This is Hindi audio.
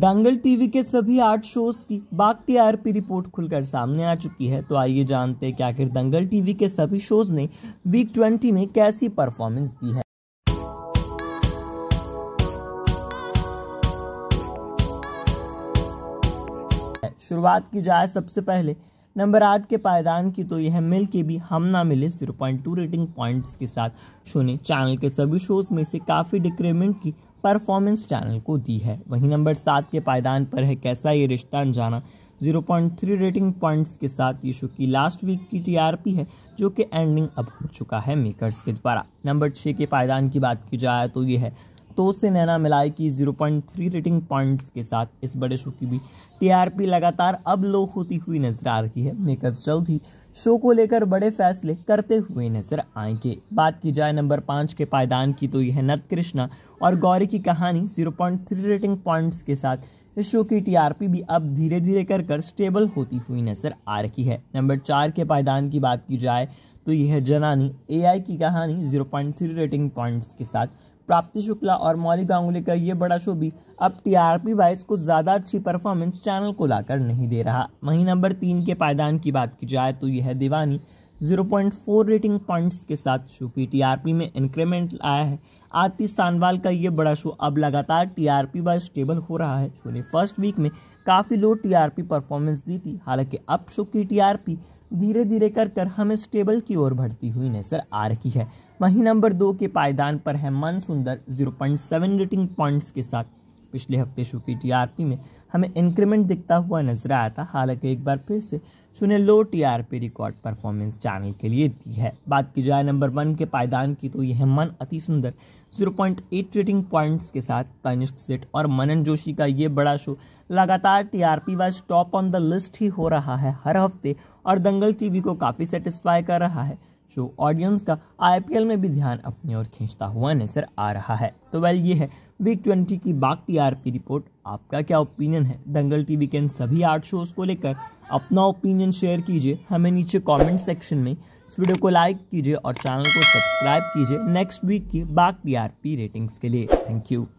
दंगल टीवी के सभी आठ शोज की बाग टीआरपी रिपोर्ट खुलकर सामने आ चुकी है तो आइए जानते हैं कि आखिर दंगल टीवी के सभी शोज ने वीक 20 में कैसी परफॉर्मेंस दी है शुरुआत की जाए सबसे पहले नंबर आठ के पायदान की तो यह मिल के भी हम ना मिले 0.2 रेटिंग पॉइंट्स के साथ शो ने चैनल के सभी शोज में से काफ़ी डिक्रीमेंट की परफॉर्मेंस चैनल को दी है वहीं नंबर सात के पायदान पर है कैसा ये रिश्ता अनजाना 0.3 रेटिंग पॉइंट्स के साथ ये शो की लास्ट वीक की टीआरपी है जो कि एंडिंग अब हो चुका है मेकर्स के द्वारा नंबर छः के पायदान की बात की जाए तो ये है तो से नैना मिलाए की थ्री रेटिंग पॉइंट्स के साथ इस बड़े शो की भी टीआरपी लगातार अब लो होती हुई नजर आ रही है मेकर्स जल्द ही शो को लेकर बड़े फैसले करते हुए नजर आएंगे बात की जाए नंबर पाँच के पायदान की तो यह नत कृष्णा और गौरी की कहानी zero point three rating points के साथ इस शो की टीआरपी भी अब धीरे धीरे कर कर स्टेबल होती हुई नजर आ रही है नंबर चार के पायदान की बात की जाए तो यह जनानी ए की कहानी थ्री रेटिंग पॉइंट्स के साथ प्राप्ति शुक्ला और मौलिक गांगुली का ये बड़ा शो भी अब टी आर पी वाइज कुछ ज़्यादा अच्छी परफॉर्मेंस चैनल को लाकर नहीं दे रहा वहीं नंबर तीन के पायदान की बात की जाए तो यह दीवानी 0.4 रेटिंग पॉइंट्स के साथ शो की टी आर पी में इंक्रीमेंट आया है आरती सानवाल का ये बड़ा शो अब लगातार टीआरपी पर स्टेबल हो रहा है शो ने फर्स्ट वीक में काफ़ी लो टीआरपी परफॉर्मेंस दी थी हालांकि अब शो की टीआरपी धीरे धीरे कर कर हमें स्टेबल की ओर बढ़ती हुई नजर आ रही है वहीं नंबर दो के पायदान पर है मन सुंदर सेवन रेटिंग पॉइंट्स के साथ पिछले हफ्ते शो की टीआरपी में हमें इंक्रीमेंट दिखता हुआ नजर आया था हालांकि एक बार फिर से सुने लो टीआरपी रिकॉर्ड परफॉर्मेंस चैनल के लिए दी है बात की जाए नंबर वन के पायदान की तो यह मन अति सुंदर 0.8 रेटिंग पॉइंट्स के साथ तनिष्क सेठ और मनन जोशी का ये बड़ा शो लगातार TRP wise top on the list ही हो रहा है हर हफ्ते और दंगल टीवी को काफ़ी सेटिस्फाई कर रहा है शो ऑडियंस का आईपीएल में भी ध्यान अपनी ओर खींचता हुआ नजर आ रहा है तो वेल ये है वीक ट्वेंटी की बाग टीआरपी रिपोर्ट आपका क्या ओपिनियन है दंगल टीवी के इन सभी आठ शोज को लेकर अपना ओपिनियन शेयर कीजिए हमें नीचे कमेंट सेक्शन में इस वीडियो को लाइक कीजिए और चैनल को सब्सक्राइब कीजिए नेक्स्ट वीक की बाग टीआरपी रेटिंग्स के लिए थैंक यू